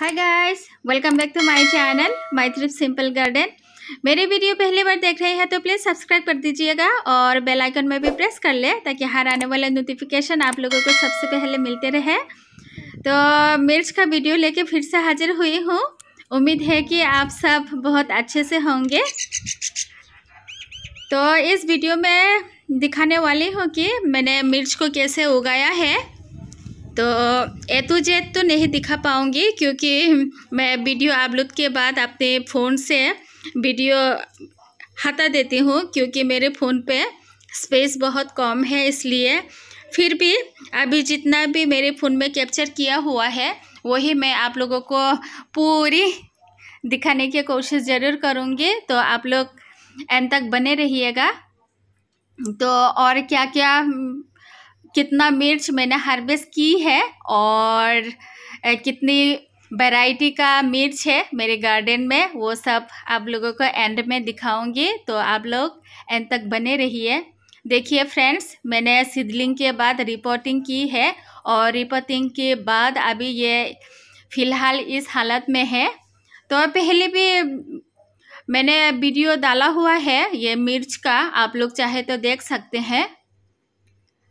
hi guys welcome back to my channel my trip simple garden मेरे video पहली बार देख रहे हैं तो प्लीज़ सब्सक्राइब कर दीजिएगा और बेल आइकन में भी प्रेस कर ले ताकि हर आने वाला नोटिफिकेशन आप लोगों को सबसे पहले मिलते रहे तो मिर्च का वीडियो लेके फिर से हाजिर हुई हूँ उम्मीद है कि आप सब बहुत अच्छे से होंगे तो इस वीडियो में दिखाने वाली हूँ कि मैंने मिर्च को कैसे उगाया है तो एतुजैत तो नहीं दिखा पाऊँगी क्योंकि मैं वीडियो अपलोड के बाद अपने फ़ोन से वीडियो हटा देती हूँ क्योंकि मेरे फ़ोन पे स्पेस बहुत कम है इसलिए फिर भी अभी जितना भी मेरे फ़ोन में कैप्चर किया हुआ है वही मैं आप लोगों को पूरी दिखाने की कोशिश ज़रूर करूँगी तो आप लोग एंड तक बने रहिएगा तो और क्या क्या कितना मिर्च मैंने हार्वेस्ट की है और कितनी वैरायटी का मिर्च है मेरे गार्डन में वो सब आप लोगों को एंड में दिखाऊंगी तो आप लोग एंड तक बने रहिए देखिए फ्रेंड्स मैंने सीडलिंग के बाद रिपोर्टिंग की है और रिपोर्टिंग के बाद अभी ये फ़िलहाल इस हालत में है तो पहले भी मैंने वीडियो डाला हुआ है ये मिर्च का आप लोग चाहे तो देख सकते हैं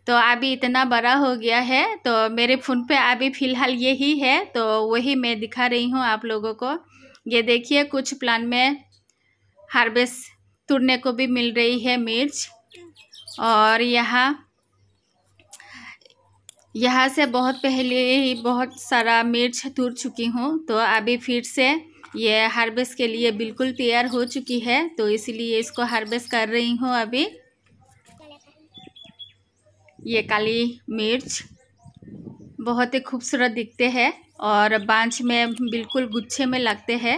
तो अभी इतना बड़ा हो गया है तो मेरे फ़ोन पे अभी फ़िलहाल यही है तो वही मैं दिखा रही हूँ आप लोगों को ये देखिए कुछ प्लान में हार्वेस्ट तुरने को भी मिल रही है मिर्च और यहाँ यहाँ से बहुत पहले ही बहुत सारा मिर्च तुर चुकी हूँ तो अभी फिर से ये हार्वेस्ट के लिए बिल्कुल तैयार हो चुकी है तो इसलिए इसको हार्वेस्ट कर रही हूँ अभी ये काली मिर्च बहुत ही खूबसूरत दिखते हैं और बांझ में बिल्कुल गुच्छे में लगते हैं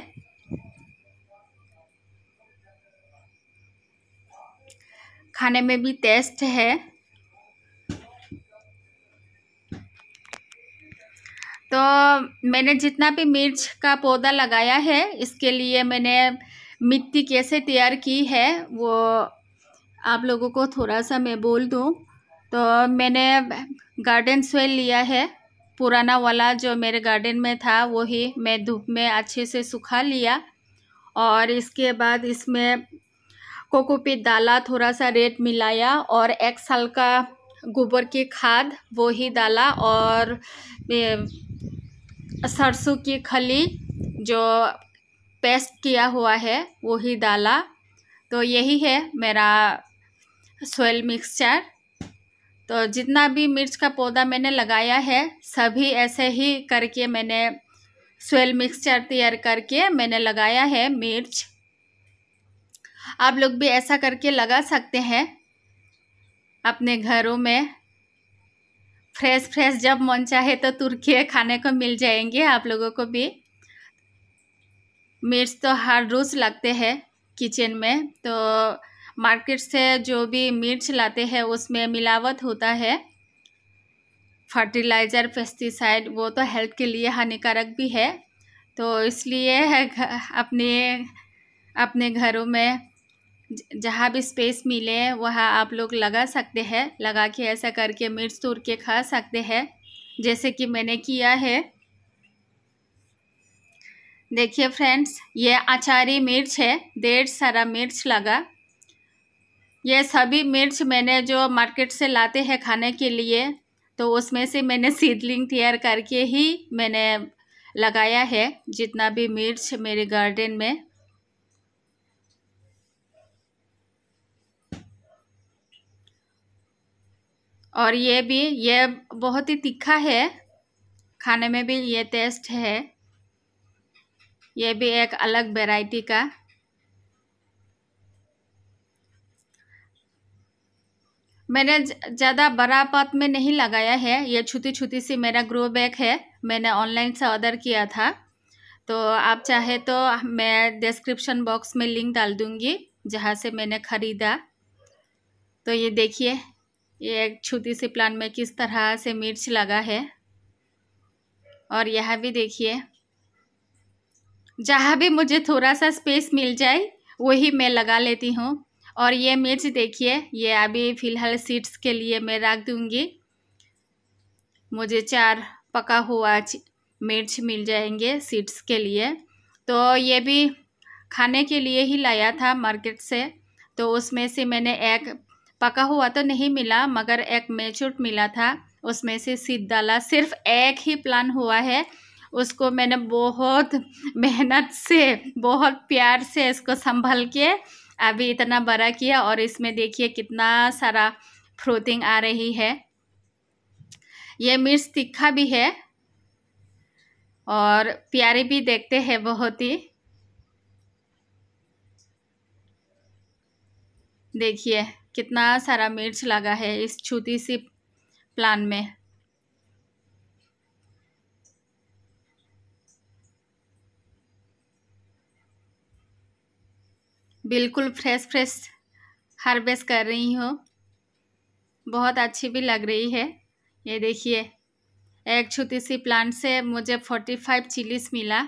खाने में भी टेस्ट है तो मैंने जितना भी मिर्च का पौधा लगाया है इसके लिए मैंने मिट्टी कैसे तैयार की है वो आप लोगों को थोड़ा सा मैं बोल दूँ तो मैंने गार्डन सोइल लिया है पुराना वाला जो मेरे गार्डन में था वही मैं धूप में अच्छे से सुखा लिया और इसके बाद इसमें कोकोपीट डाला थोड़ा सा रेड मिलाया और एक साल का गोबर की खाद वो ही डाला और सरसों की खली जो पेस्ट किया हुआ है वो ही डाला तो यही है मेरा सोयल मिक्सचर तो जितना भी मिर्च का पौधा मैंने लगाया है सभी ऐसे ही करके मैंने सोयल मिक्सचर तैयार करके मैंने लगाया है मिर्च आप लोग भी ऐसा करके लगा सकते हैं अपने घरों में फ्रेश फ्रेश जब मन चाहे तो तुर्की खाने को मिल जाएंगे आप लोगों को भी मिर्च तो हर रोज़ लगते हैं किचन में तो मार्केट से जो भी मिर्च लाते हैं उसमें मिलावट होता है फर्टिलाइज़र पेस्टिसाइड वो तो हेल्थ के लिए हानिकारक भी है तो इसलिए अपने अपने घरों में जहाँ भी स्पेस मिले वहाँ आप लोग लगा सकते हैं लगा के ऐसा करके मिर्च तोड़ के खा सकते हैं जैसे कि मैंने किया है देखिए फ्रेंड्स ये अचारी मिर्च है डेढ़ सारा मिर्च लगा ये सभी मिर्च मैंने जो मार्केट से लाते हैं खाने के लिए तो उसमें से मैंने सीडलिंग तैयार करके ही मैंने लगाया है जितना भी मिर्च मेरे गार्डन में और ये भी ये बहुत ही तीखा है खाने में भी ये टेस्ट है ये भी एक अलग वैरायटी का मैंने ज़्यादा बड़ा पात में नहीं लगाया है ये छोटी छोटी सी मेरा ग्रो बैग है मैंने ऑनलाइन से ऑर्डर किया था तो आप चाहे तो मैं डिस्क्रिप्शन बॉक्स में लिंक डाल दूँगी जहाँ से मैंने ख़रीदा तो ये देखिए ये एक छोटी सी प्लान में किस तरह से मिर्च लगा है और यह भी देखिए जहाँ भी मुझे थोड़ा सा स्पेस मिल जाए वही मैं लगा लेती हूँ और ये मिर्च देखिए ये अभी फ़िलहाल सीड्स के लिए मैं रख दूँगी मुझे चार पका हुआ मिर्च मिल जाएंगे सीड्स के लिए तो ये भी खाने के लिए ही लाया था मार्केट से तो उसमें से मैंने एक पका हुआ तो नहीं मिला मगर एक मेचूट मिला था उसमें से सीट डाला सिर्फ एक ही प्लान हुआ है उसको मैंने बहुत मेहनत से बहुत प्यार से इसको संभल के अभी इतना बड़ा किया और इसमें देखिए कितना सारा फ्रोथिंग आ रही है ये मिर्च तीखा भी है और प्यारे भी देखते हैं बहुत ही देखिए कितना सारा मिर्च लगा है इस छोटी सी प्लान में बिल्कुल फ्रेश फ्रेश हार्वेस्ट कर रही हूँ बहुत अच्छी भी लग रही है ये देखिए एक छोटी सी प्लांट से मुझे फोर्टी फाइव चिलीस मिला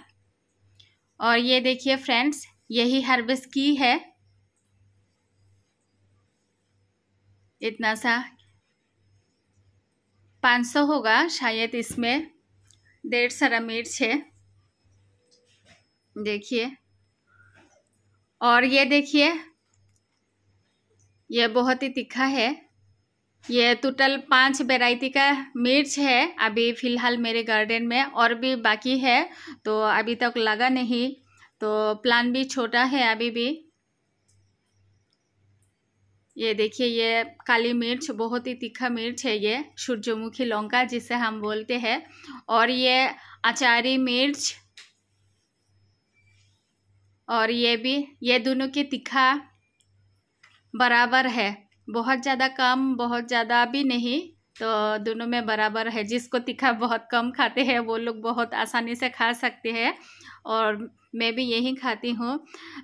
और ये देखिए फ्रेंड्स यही हार्वेस्ट की है इतना सा पाँच सौ होगा शायद इसमें डेढ़ सारा मिर्च है देखिए और ये देखिए ये बहुत ही तीखा है ये टोटल पांच वेराइटी का मिर्च है अभी फ़िलहाल मेरे गार्डन में और भी बाकी है तो अभी तक लगा नहीं तो प्लान भी छोटा है अभी भी ये देखिए ये काली मिर्च बहुत ही तीखा मिर्च है ये सूर्यमुखी लौंका जिसे हम बोलते हैं और ये अचारी मिर्च और ये भी ये दोनों की तिखा बराबर है बहुत ज़्यादा कम बहुत ज़्यादा भी नहीं तो दोनों में बराबर है जिसको तिखा बहुत कम खाते हैं वो लोग बहुत आसानी से खा सकते हैं और मैं भी यही खाती हूँ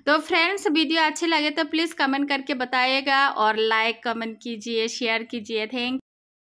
तो फ्रेंड्स वीडियो अच्छे लगे तो प्लीज़ कमेंट करके बताइएगा और लाइक कमेंट कीजिए शेयर कीजिए थैंक